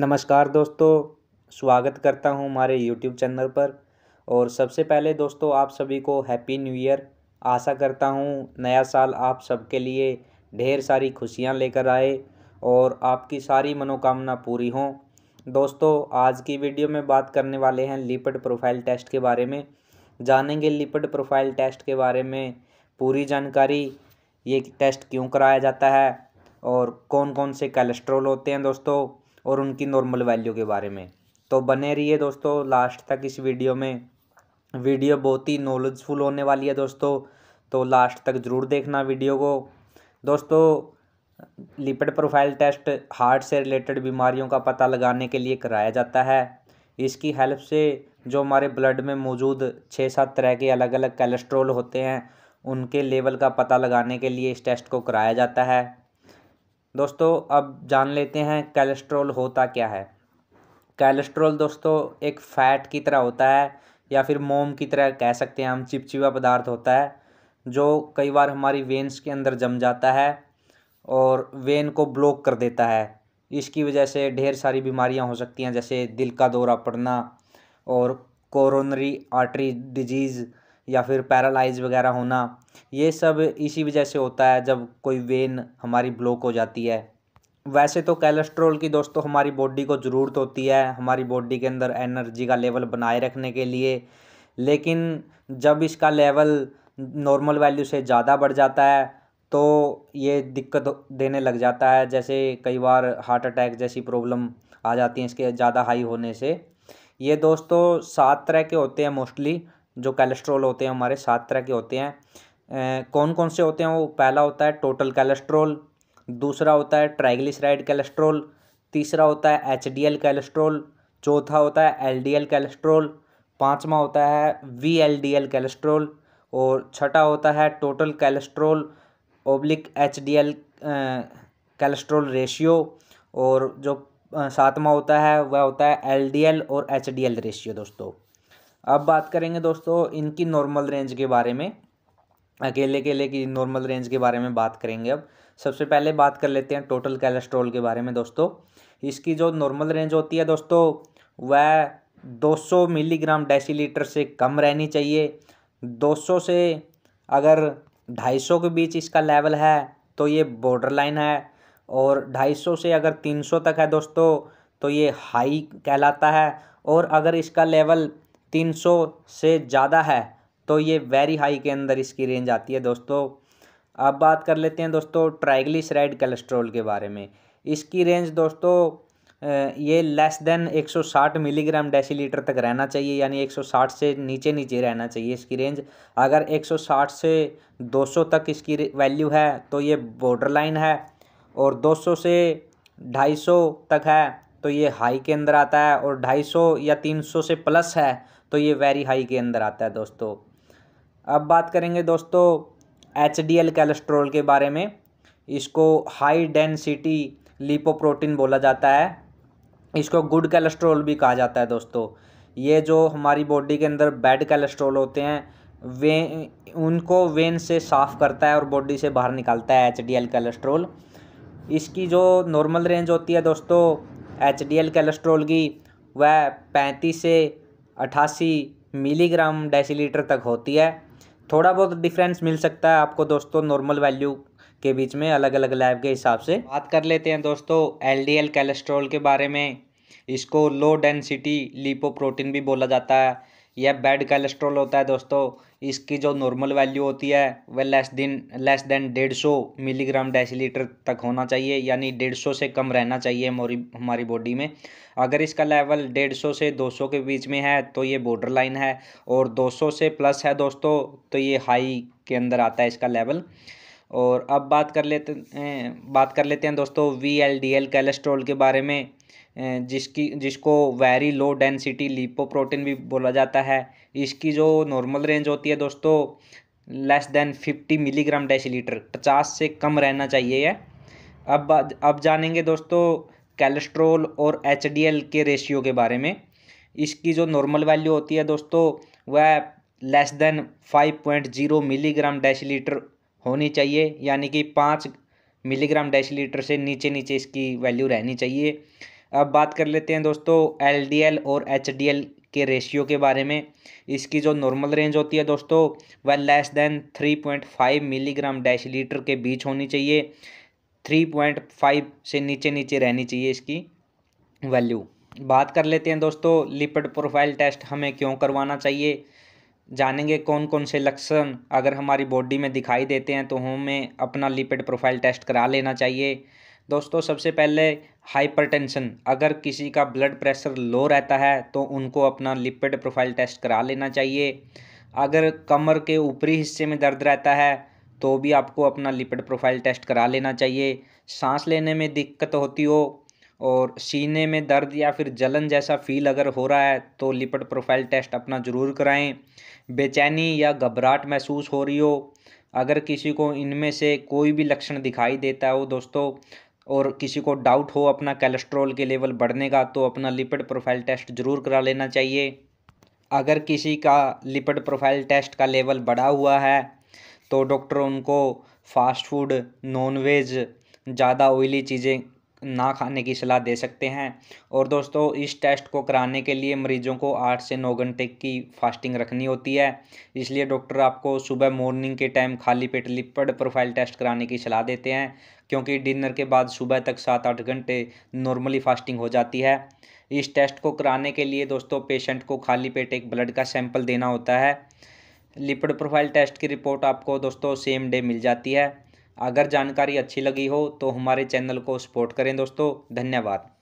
नमस्कार दोस्तों स्वागत करता हूं हमारे यूट्यूब चैनल पर और सबसे पहले दोस्तों आप सभी को हैप्पी न्यू ईयर आशा करता हूं नया साल आप सबके लिए ढेर सारी खुशियां लेकर आए और आपकी सारी मनोकामना पूरी हों दोस्तों आज की वीडियो में बात करने वाले हैं लिपिड प्रोफाइल टेस्ट के बारे में जानेंगे लिपिड प्रोफाइल टेस्ट के बारे में पूरी जानकारी ये टेस्ट क्यों कराया जाता है और कौन कौन से कोलेस्ट्रॉल होते हैं दोस्तों और उनकी नॉर्मल वैल्यू के बारे में तो बने रहिए दोस्तों लास्ट तक इस वीडियो में वीडियो बहुत ही नॉलेजफुल होने वाली है दोस्तों तो लास्ट तक ज़रूर देखना वीडियो को दोस्तों लिपिड प्रोफाइल टेस्ट हार्ट से रिलेटेड बीमारियों का पता लगाने के लिए कराया जाता है इसकी हेल्प से जो हमारे ब्लड में मौजूद छः सात तरह के अलग अलग कैलेस्ट्रोल होते हैं उनके लेवल का पता लगाने के लिए इस टेस्ट को कराया जाता है दोस्तों अब जान लेते हैं कैलेस्ट्रोल होता क्या है कैलेस्ट्रोल दोस्तों एक फैट की तरह होता है या फिर मोम की तरह कह सकते हैं हम चिपचिपा पदार्थ होता है जो कई बार हमारी वेन्स के अंदर जम जाता है और वेन को ब्लॉक कर देता है इसकी वजह से ढेर सारी बीमारियां हो सकती हैं जैसे दिल का दौरा पड़ना और कोरोनरी आर्टरी डिजीज़ या फिर पैरालाइज वगैरह होना ये सब इसी वजह से होता है जब कोई वेन हमारी ब्लॉक हो जाती है वैसे तो कैलेस्ट्रोल की दोस्तों हमारी बॉडी को ज़रूरत होती है हमारी बॉडी के अंदर एनर्जी का लेवल बनाए रखने के लिए लेकिन जब इसका लेवल नॉर्मल वैल्यू से ज़्यादा बढ़ जाता है तो ये दिक्कत देने लग जाता है जैसे कई बार हार्ट अटैक जैसी प्रॉब्लम आ जाती है इसके ज़्यादा हाई होने से ये दोस्तों सात तरह के होते हैं मोस्टली जो कैलेस्ट्रोल होते हैं हमारे सात तरह के होते हैं कौन कौन से होते हैं वो पहला होता है टोटल कैलेस्ट्रोल दूसरा होता है ट्राइग्लिसराइड कैलेस्ट्रोल तीसरा होता है एच डी एल कैलेस्ट्रोल चौथा होता है एल डी एल कैलेस्ट्रोल पाँचवा होता है V L D L cholesterol और छठा होता है total cholesterol oblique H D L cholesterol ratio और जो सातवां होता है वह होता है एल डी एल और एच डी एल रेशियो दोस्तों अब बात करेंगे दोस्तों इनकी नॉर्मल रेंज के बारे में अकेले अकेले की नॉर्मल रेंज के बारे में बात करेंगे अब सबसे पहले बात कर लेते हैं टोटल कैलेस्ट्रॉल के बारे में दोस्तों इसकी जो नॉर्मल रेंज होती है दोस्तों वह 200 मिलीग्राम डेसीलीटर से कम रहनी चाहिए 200 से अगर 250 के बीच इसका लेवल है तो ये बॉर्डर लाइन है और 250 से अगर 300 तक है दोस्तों तो ये हाई कहलाता है और अगर इसका लेवल 300 से ज़्यादा है तो ये वेरी हाई के अंदर इसकी रेंज आती है दोस्तों अब बात कर लेते हैं दोस्तों ट्राइग्लिसराइड कलेस्ट्रोल के बारे में इसकी रेंज दोस्तों ये लेस देन 160 मिलीग्राम डेसीलीटर तक रहना चाहिए यानी 160 से नीचे नीचे रहना चाहिए इसकी रेंज अगर 160 से 200 तक इसकी वैल्यू है तो ये बॉर्डर लाइन है और 200 से 250 तक है तो ये हाई के अंदर आता है और 250 या 300 से प्लस है तो ये वेरी हाई के अंदर आता है दोस्तों अब बात करेंगे दोस्तों एच डी एल कैलेस्ट्रोल के बारे में इसको हाई डेंसिटी लिपोप्रोटीन बोला जाता है इसको गुड कैलेस्ट्रॉल भी कहा जाता है दोस्तों ये जो हमारी बॉडी के अंदर बैड कैलेस्ट्रॉल होते हैं वे उनको वेन से साफ़ करता है और बॉडी से बाहर निकालता है एच डी एल कैलेस्ट्रॉल इसकी जो नॉर्मल रेंज होती है दोस्तों एच डी एल कैलेस्ट्रॉल की वह पैंतीस से अट्ठासी मिलीग्राम डेसीलीटर तक होती है थोड़ा बहुत डिफरेंस मिल सकता है आपको दोस्तों नॉर्मल वैल्यू के बीच में अलग अलग लैब के हिसाब से बात कर लेते हैं दोस्तों एलडीएल कैलेस्ट्रोल के बारे में इसको लो डेंसिटी प्रोटीन भी बोला जाता है यह बैड कोलेस्ट्रॉल होता है दोस्तों इसकी जो नॉर्मल वैल्यू होती है वह लेस दिन लेस देन डेढ़ सौ मिलीग्राम डेसीलीटर तक होना चाहिए यानी डेढ़ सौ से कम रहना चाहिए हमारी हमारी बॉडी में अगर इसका लेवल डेढ़ सौ से दो सौ के बीच में है तो ये बॉर्डर लाइन है और दो सौ से प्लस है दोस्तों तो ये हाई के अंदर आता है इसका लेवल और अब बात कर लेते हैं बात कर लेते हैं दोस्तों V L D L cholesterol के बारे में जिसकी जिसको वेरी लो डेंसिटी लिपोप्रोटीन भी बोला जाता है इसकी जो नॉर्मल रेंज होती है दोस्तों less than fifty milligram decilitre पचास से कम रहना चाहिए यह अब अब जानेंगे दोस्तों कैलेस्ट्रोल और एच के रेशियो के बारे में इसकी जो नॉर्मल वैल्यू होती है दोस्तों वह less than five point zero milligram decilitre होनी चाहिए यानी कि पाँच मिलीग्राम डेसीलीटर से नीचे नीचे इसकी वैल्यू रहनी चाहिए अब बात कर लेते हैं दोस्तों एल और एच के रेशियो के बारे में इसकी जो नॉर्मल रेंज होती है दोस्तों वह less than three point five milligram litre के बीच होनी चाहिए थ्री पॉइंट फाइव से नीचे नीचे रहनी चाहिए इसकी वैल्यू बात कर लेते हैं दोस्तों लिपिड प्रोफाइल टेस्ट हमें क्यों करवाना चाहिए जानेंगे कौन कौन से लक्षण अगर हमारी बॉडी में दिखाई देते हैं तो हमें अपना लिपिड प्रोफाइल टेस्ट करा लेना चाहिए दोस्तों सबसे पहले हाइपरटेंशन अगर किसी का ब्लड प्रेशर लो रहता है तो उनको अपना लिपिड प्रोफाइल टेस्ट करा लेना चाहिए अगर कमर के ऊपरी हिस्से में दर्द रहता है तो भी आपको अपना लिपिड प्रोफाइल टेस्ट करा लेना चाहिए सांस लेने में दिक्कत होती हो और सीने में दर्द या फिर जलन जैसा फील अगर हो रहा है तो लिपिड प्रोफाइल टेस्ट अपना ज़रूर कराएं बेचैनी या घबराहट महसूस हो रही हो अगर किसी को इनमें से कोई भी लक्षण दिखाई देता हो दोस्तों और किसी को डाउट हो अपना कैलेस्ट्रॉल के लेवल बढ़ने का तो अपना लिपिड प्रोफाइल टेस्ट ज़रूर करा लेना चाहिए अगर किसी का लिपिड प्रोफाइल टेस्ट का लेवल बढ़ा हुआ है तो डॉक्टर उनको फास्ट फूड नॉन वेज ज़्यादा ऑयली चीज़ें ना खाने की सलाह दे सकते हैं और दोस्तों इस टेस्ट को कराने के लिए मरीजों को आठ से नौ घंटे की फास्टिंग रखनी होती है इसलिए डॉक्टर आपको सुबह मॉर्निंग के टाइम खाली पेट लिपड प्रोफाइल टेस्ट कराने की सलाह देते हैं क्योंकि डिनर के बाद सुबह तक सात आठ घंटे नॉर्मली फास्टिंग हो जाती है इस टेस्ट को कराने के लिए दोस्तों पेशेंट को खाली पेट एक ब्लड का सैंपल देना होता है लिपड प्रोफाइल टेस्ट की रिपोर्ट आपको दोस्तों सेम डे मिल जाती है अगर जानकारी अच्छी लगी हो तो हमारे चैनल को सपोर्ट करें दोस्तों धन्यवाद